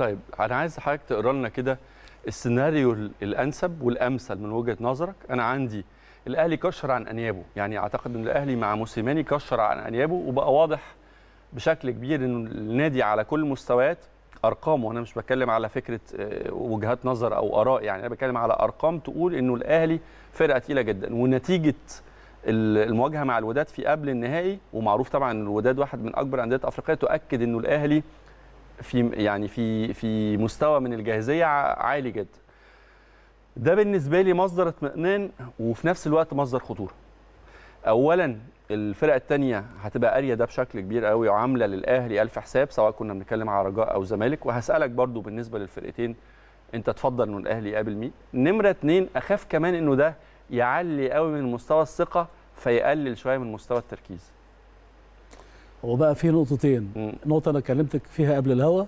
طيب انا عايز حضرتك تقرا لنا كده السيناريو الانسب والامثل من وجهه نظرك انا عندي الاهلي كشر عن انيابه يعني اعتقد ان الاهلي مع موسيماني كشر عن انيابه وبقى واضح بشكل كبير ان النادي على كل المستويات ارقامه انا مش بتكلم على فكره آه، وجهات نظر او اراء يعني انا بتكلم على ارقام تقول انه الاهلي فرقه تقيله جدا ونتيجه المواجهه مع الوداد في قبل النهائي ومعروف طبعا ان الوداد واحد من اكبر انديه افريقيا تؤكد انه الاهلي في يعني في في مستوى من الجاهزيه عالي جدا ده بالنسبه لي مصدر اطمئنان وفي نفس الوقت مصدر خطوره اولا الفرق الثانيه هتبقى قاريه ده بشكل كبير قوي وعامله للاهلي الف حساب سواء كنا بنتكلم على رجاء او زمالك وهسالك برضو بالنسبه للفرقتين انت تفضل انه الاهلي يقابل مين نمره اثنين اخاف كمان انه ده يعلي قوي من مستوى الثقه فيقلل شويه من مستوى التركيز هو بقى فيه نقطتين نقطه انا كلمتك فيها قبل الهوا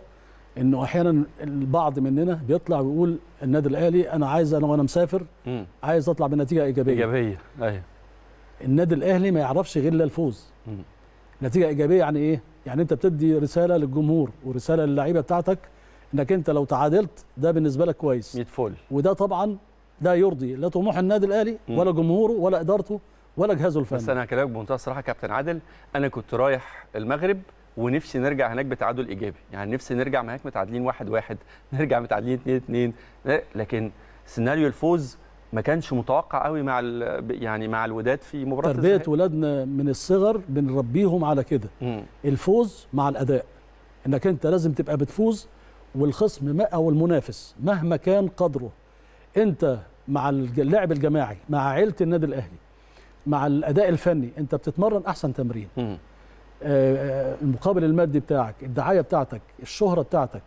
انه احيانا البعض مننا بيطلع ويقول النادي الاهلي انا عايز انا وانا مسافر م. عايز اطلع بنتيجه ايجابيه ايجابيه ايوه النادي الاهلي ما يعرفش غير الا الفوز نتيجه ايجابيه يعني ايه يعني انت بتدي رساله للجمهور ورساله للعيبه بتاعتك انك انت لو تعادلت ده بالنسبه لك كويس 100 فل وده طبعا ده يرضي لا طموح النادي الاهلي ولا جمهوره ولا ادارته ولا جهازه الفني بس انا هكلمك بمنتهى الصراحه كابتن عادل انا كنت رايح المغرب ونفسي نرجع هناك بتعادل ايجابي يعني نفسي نرجع هناك متعادلين واحد واحد نرجع متعادلين اتنين اتنين لكن سيناريو الفوز ما كانش متوقع قوي مع يعني مع الوداد في مباراه تربيه ولادنا من الصغر بنربيهم على كده الفوز مع الاداء انك انت لازم تبقى بتفوز والخصم او المنافس مهما كان قدره انت مع اللعب الجماعي مع عيله النادي الاهلي مع الاداء الفني انت بتتمرن احسن تمرين آه،, آه المقابل المادي بتاعك الدعايه بتاعتك الشهره بتاعتك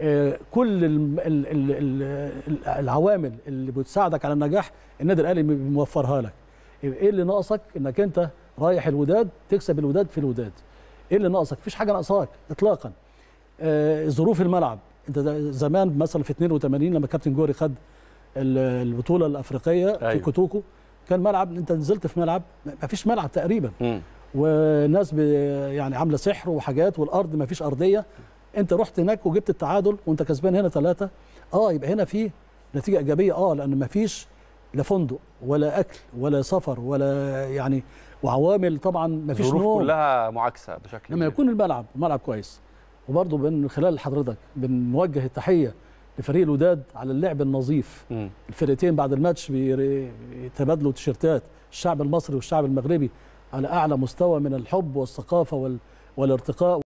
آه، كل الـ الـ الـ العوامل اللي بتساعدك على النجاح النادي الاهلي موفرها لك ايه اللي ناقصك انك انت رايح الوداد تكسب الوداد في الوداد ايه اللي ناقصك مفيش حاجه ناقصاك اطلاقا آه، ظروف الملعب انت زمان مثلا في 82 لما كابتن جوري خد البطوله الافريقيه أيوه. في كوتوكو كان ملعب انت نزلت في ملعب ما فيش ملعب تقريبا م. وناس يعني عامله سحر وحاجات والارض ما فيش ارضيه انت رحت هناك وجبت التعادل وانت كسبان هنا ثلاثه اه يبقى هنا في نتيجه ايجابيه اه لان ما فيش لا فندق ولا اكل ولا سفر ولا يعني وعوامل طبعا ما فيش نوم كلها معاكسه بشكل لما يكون الملعب ملعب كويس وبرضه من خلال حضرتك بنوجه التحيه لفريق الوداد على اللعب النظيف مم. الفرقتين بعد الماتش بيتبادلوا تيشيرتات الشعب المصري والشعب المغربي على اعلى مستوى من الحب والثقافه والارتقاء